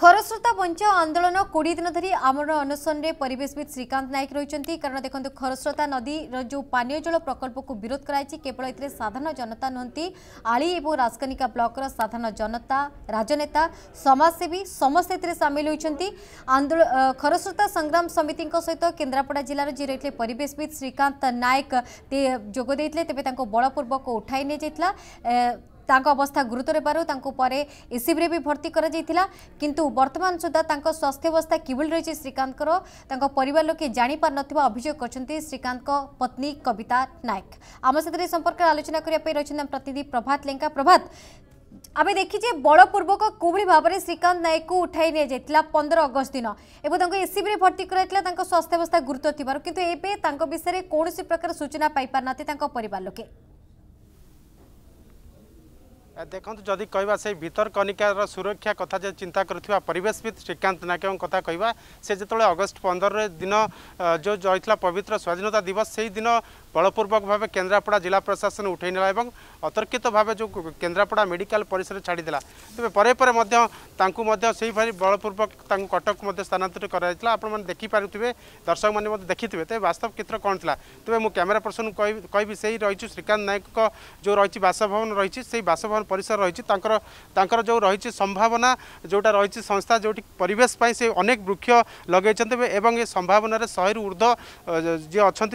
খরস্রোতা বঞ্চাও আন্দোলন কোড়িয়ে দিন ধর আমার অনশনরে পরিবেশবিদ শ্রীকান্ত নায়ক রয়েছেন কারণ দেখুন খরস্রোতা নদীর যে পানীয় জল প্রকল্পক বিরোধ করাইছে কেবল এতে সাধারণ জনতা নুহতি আলি এবং রাজকনিকা ব্লকর সাধারণ জনতা রাজনেতা সমাজসেবী সমস্তে এতে সামিল হয়েছেন আন্দোলন খরস্রোতা সংগ্রাম সমিতি সহ কেন্দ্রাপড়া জেলার যে রয়েছে পরিবেশবিদ শ্রীকান্ত নায়ক যোগ দিয়ে তবে তাঁর বলপূর্বক উঠাই নিয়ে যাই ତାଙ୍କ ଅବସ୍ଥା ଗୁରୁତର ହେବାରୁ ତାଙ୍କୁ ପରେ ଏସିବିରେ ବି ଭର୍ତ୍ତି କରାଯାଇଥିଲା କିନ୍ତୁ ବର୍ତ୍ତମାନ ସୁଦ୍ଧା ତାଙ୍କ ସ୍ୱାସ୍ଥ୍ୟାବସ୍ଥା କିଭଳି ରହିଛି ଶ୍ରୀକାନ୍ତଙ୍କର ତାଙ୍କ ପରିବାର ଲୋକେ ଜାଣିପାରିନଥିବା ଅଭିଯୋଗ କରିଛନ୍ତି ଶ୍ରୀକାନ୍ତଙ୍କ ପତ୍ନୀ କବିତା ନାୟକ ଆମ ସାଥିରେ ସମ୍ପର୍କରେ ଆଲୋଚନା କରିବା ପାଇଁ ରହିଛନ୍ତି ଆମ ପ୍ରତିନିଧି ପ୍ରଭାତ ଲେଙ୍କା ପ୍ରଭାତ আমি দেখি যে বলপূর্বক কোভাবে ভাবে শ্রীকান্ত নায়ক উঠাই নিয়ে যাই পনেরো অগস্ট দিন এবং তাঁর এসিবি ভর্তি করা তাঁর স্বাস্থ্যাবস্থা গুরুত্ব থাকার কিন্তু এবে তাঁর বিষয়ে কৌশি প্রকার সূচনা পাইপার না তাঁর পরিবার লোকে ଦେଖନ୍ତୁ ଯଦି କହିବା ସେଇ ଭିତରକନିକାର ସୁରକ୍ଷା କଥା ଯଦି ଚିନ୍ତା କରୁଥିବା ପରିବେଶବିତ୍ ଶ୍ରୀକାନ୍ତ ନାୟକଙ୍କ କଥା କହିବା ସେ ଯେତେବେଳେ ଅଗଷ୍ଟ ପନ୍ଦରରେ ଦିନ ଯେଉଁ ରହିଥିଲା ପବିତ୍ର ସ୍ୱାଧୀନତା ଦିବସ ସେହିଦିନ বলপূর্বক ভাবে কেন্দ্রাপড়া জেলা প্রশাসন উঠাই নেওয়া এবং অতর্কিত ভাবে যে কেন্দ্রাপড়া মেডিকাল পরিসরে ছাড়ি ছাড়িদেলা তবে পরে পরে মধ্য তাঁকু মধ্য সেইভাবে বলপূর্বক তাঁকু কটক মধ্য স্থানান্তরিত করা যাইছিল আপনার দেখিপারুবে দর্শক মানে মধ্যে দেখিথিবে তবে বাস্তব চিত্র কোণ লা তবে মু ক্যামেরা পর্সন কবি সেই রয়েছে শ্রীকান্ত নায়ক যে রয়েছে বাসভবন রয়েছে সেই বাসভবন পরিসর রয়েছে তাঁকর তাঁকর যে রয়েছে সম্ভাবনা যেটা রয়েছে সংস্থা যেটি পরিবেশ পাই সে অনেক বৃক্ষ লগাইছেন এবং এই সম্ভাবনার শহে ঊর্ধ্ব যে অনেক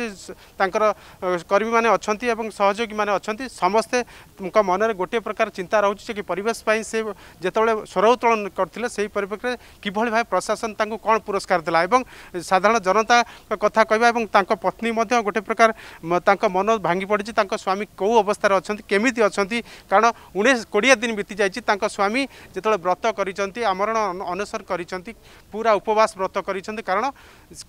তাঁকর କର୍ମୀ ମାନେ ଅଛନ୍ତି ଏବଂ ସହଯୋଗୀ ମାନେ ଅଛନ୍ତି ସମସ୍ତେଙ୍କ ମନରେ ଗୋଟିଏ ପ୍ରକାର ଚିନ୍ତା ରହୁଛି ଯେ କି ପରିବେଶ ପାଇଁ ସେ ଯେତେବେଳେ ସ୍ୱର ଉତ୍ତୋଳନ କରିଥିଲେ ସେହି ପରିପ୍ରେକ୍ଷୀରେ କିଭଳି ଭାବେ ପ୍ରଶାସନ ତାଙ୍କୁ କ'ଣ ପୁରସ୍କାର ଦେଲା ଏବଂ ସାଧାରଣ ଜନତା କଥା କହିବା ଏବଂ ତାଙ୍କ ପତ୍ନୀ ମଧ୍ୟ ଗୋଟେ ପ୍ରକାର ତାଙ୍କ ମନ ଭାଙ୍ଗି ପଡ଼ିଛି ତାଙ୍କ ସ୍ୱାମୀ କେଉଁ ଅବସ୍ଥାରେ ଅଛନ୍ତି କେମିତି ଅଛନ୍ତି କାରଣ ଉଣେଇଶ କୋଡ଼ିଏ ଦିନ ବିତିଯାଇଛି ତାଙ୍କ ସ୍ୱାମୀ ଯେତେବେଳେ ବ୍ରତ କରିଛନ୍ତି ଆମରଣ ଅନୁସରଣ କରିଛନ୍ତି ପୁରା ଉପବାସ ବ୍ରତ କରିଛନ୍ତି କାରଣ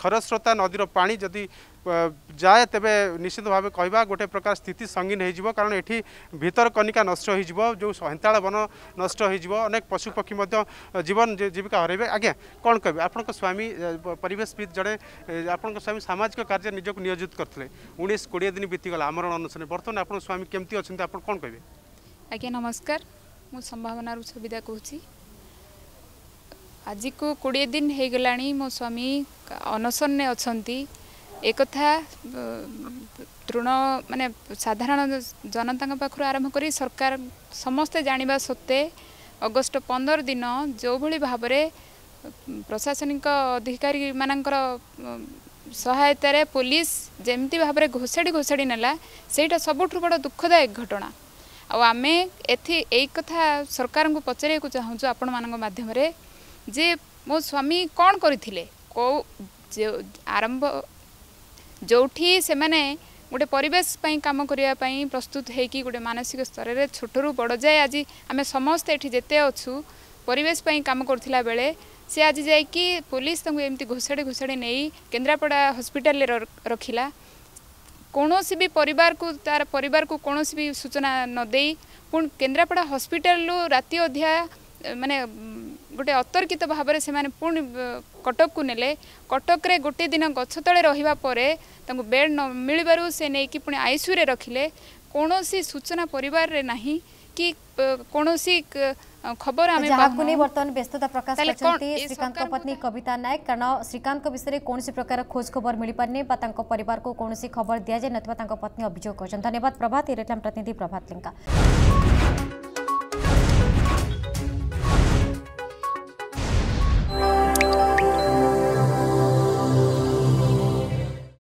ଖରସ୍ରୋତା ନଦୀର ପାଣି ଯଦି जाए तेबे निश्चित भाव कह गोटे प्रकार स्थिति संगीन हो कारण ये भितरकनिका नष्ट हो जो हेन्ताड़ वन नष्ट होनेक पशुपक्षी जीवन जीविका हर आज्ञा कौन कह आप स्वामी परेशविद जड़े आप स्वामी सामाजिक कार्य निजक नियोजित करते उन्नीस कोड़े दिन बीतीगला आमरण अनुसार बर्तमान आप स्वामी केमती अच्छा आप कौन कहे ଆଜ୍ଞା ନମସ୍କାର ମୁଁ ସମ୍ଭାବନାରୁ ସବିତା କହୁଛି ଆଜିକୁ କୋଡ଼ିଏ ଦିନ ହେଇଗଲାଣି मो स्वामी ଅନଶନରେ ଅଛନ୍ତି ଏକଥା ତୃଣ ମାନେ ସାଧାରଣ ଜନତାଙ୍କ ପାଖରୁ ଆରମ୍ଭ କରି ସରକାର ସମସ୍ତେ ଜାଣିବା ସତ୍ତ୍ୱେ ଅଗଷ୍ଟ ପନ୍ଦର ଦିନ ଯେଉଁଭଳି ଭାବରେ ପ୍ରଶାସନିକ ଅଧିକାରୀମାନଙ୍କର ସହାୟତାରେ ପୋଲିସ ଯେମିତି ଭାବରେ ଘୋଷାଡ଼ି ଘୋଷାଡ଼ି ନେଲା ସେଇଟା ସବୁଠୁ ବଡ଼ ଦୁଃଖଦାୟକ ଘଟଣା ଆଉ ଆମେ ଏଥି ଏଇ କଥା ସରକାରଙ୍କୁ ପଚାରିବାକୁ ଚାହୁଁଛୁ ଆପଣମାନଙ୍କ ମାଧ୍ୟମରେ ଯେ ମୋ ସ୍ୱାମୀ କ'ଣ କରିଥିଲେ କେଉଁ ଆରମ୍ଭ ଯେଉଁଠି ସେମାନେ ଗୋଟେ ପରିବେଶ ପାଇଁ କାମ କରିବା ପାଇଁ ପ୍ରସ୍ତୁତ ହୋଇକି ଗୋଟେ ମାନସିକ ସ୍ତରରେ ଛୋଟରୁ ବଡ଼ ଯାଏ ଆଜି ଆମେ ସମସ୍ତେ ଏଠି ଯେତେ ଅଛୁ ପରିବେଶ ପାଇଁ କାମ କରୁଥିଲା ବେଳେ ସେ ଆଜି ଯାଇକି ପୋଲିସ ତାଙ୍କୁ ଏମିତି ଘୋଷାଡ଼ି ଘୋଷାଡ଼ି ନେଇ କେନ୍ଦ୍ରାପଡ଼ା ହସ୍ପିଟାଲରେ ରଖିଲା କୌଣସି ବି ପରିବାରକୁ ତାର ପରିବାରକୁ କୌଣସି ବି ସୂଚନା ନଦେଇ ପୁଣି କେନ୍ଦ୍ରାପଡ଼ା ହସ୍ପିଟାଲରୁ ରାତି ଅଧ୍ୟା ମାନେ गए अतर्कित भावर पू कटक नैले कटक गोटेदिन गछ तपरे त बेड न मिलबुसी नै आइस्यु रे कसरी सूचना परिवारले नै कि कसरी श्रीकांत पत्नी कविता नायक कारण विषय विषयमा कसरी प्रकार खोज खबर मिपारको कसरी खबर दिएन त पत्नी अभियोग गर्छन् धन्यवाद प्रभात प्रतिनिधि प्रभात लिंगा